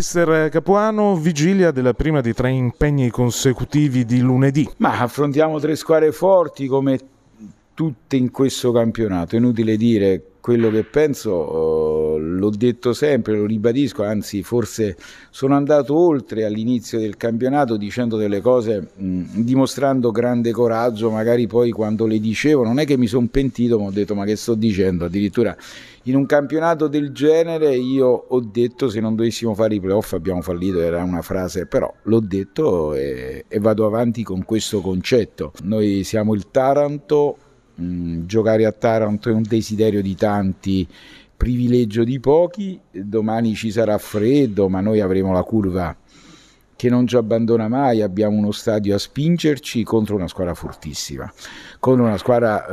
Mister Capuano, vigilia della prima di tre impegni consecutivi di lunedì. Ma affrontiamo tre squadre forti come tutte in questo campionato, inutile dire quello che penso l'ho detto sempre, lo ribadisco, anzi forse sono andato oltre all'inizio del campionato dicendo delle cose, mh, dimostrando grande coraggio, magari poi quando le dicevo non è che mi sono pentito, ma ho detto ma che sto dicendo, addirittura in un campionato del genere io ho detto se non dovessimo fare i playoff abbiamo fallito, era una frase, però l'ho detto e, e vado avanti con questo concetto. Noi siamo il Taranto, mh, giocare a Taranto è un desiderio di tanti privilegio di pochi, domani ci sarà freddo, ma noi avremo la curva che non ci abbandona mai, abbiamo uno stadio a spingerci contro una squadra fortissima, contro una squadra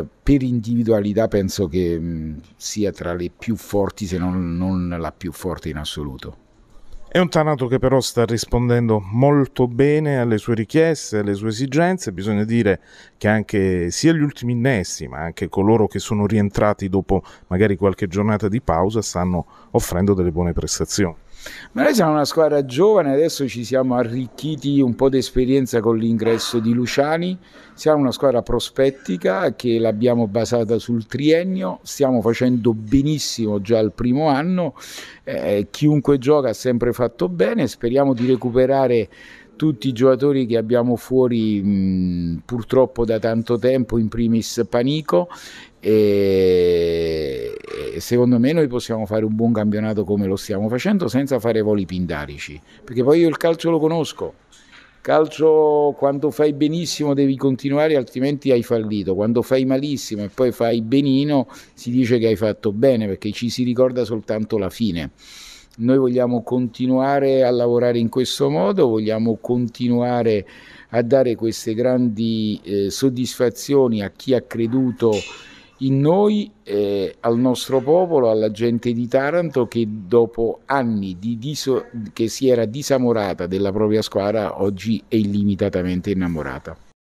eh, per individualità penso che mh, mm, sia tra le più forti se non, non la più forte in assoluto. È un Tanato che però sta rispondendo molto bene alle sue richieste, alle sue esigenze. Bisogna dire che anche sia gli ultimi innesti, ma anche coloro che sono rientrati dopo magari qualche giornata di pausa, stanno offrendo delle buone prestazioni. Ma noi siamo una squadra giovane, adesso ci siamo arricchiti un po' di esperienza con l'ingresso di Luciani, siamo una squadra prospettica che l'abbiamo basata sul triennio, stiamo facendo benissimo già il primo anno, eh, chiunque gioca ha sempre fatto bene, speriamo di recuperare tutti i giocatori che abbiamo fuori mh, purtroppo da tanto tempo, in primis Panico. E secondo me noi possiamo fare un buon campionato come lo stiamo facendo senza fare voli pindarici, perché poi io il calcio lo conosco. Calcio quando fai benissimo devi continuare altrimenti hai fallito, quando fai malissimo e poi fai benino si dice che hai fatto bene perché ci si ricorda soltanto la fine. Noi vogliamo continuare a lavorare in questo modo, vogliamo continuare a dare queste grandi eh, soddisfazioni a chi ha creduto in noi, eh, al nostro popolo, alla gente di Taranto che dopo anni diso- che si era disamorata della propria squadra oggi è illimitatamente innamorata.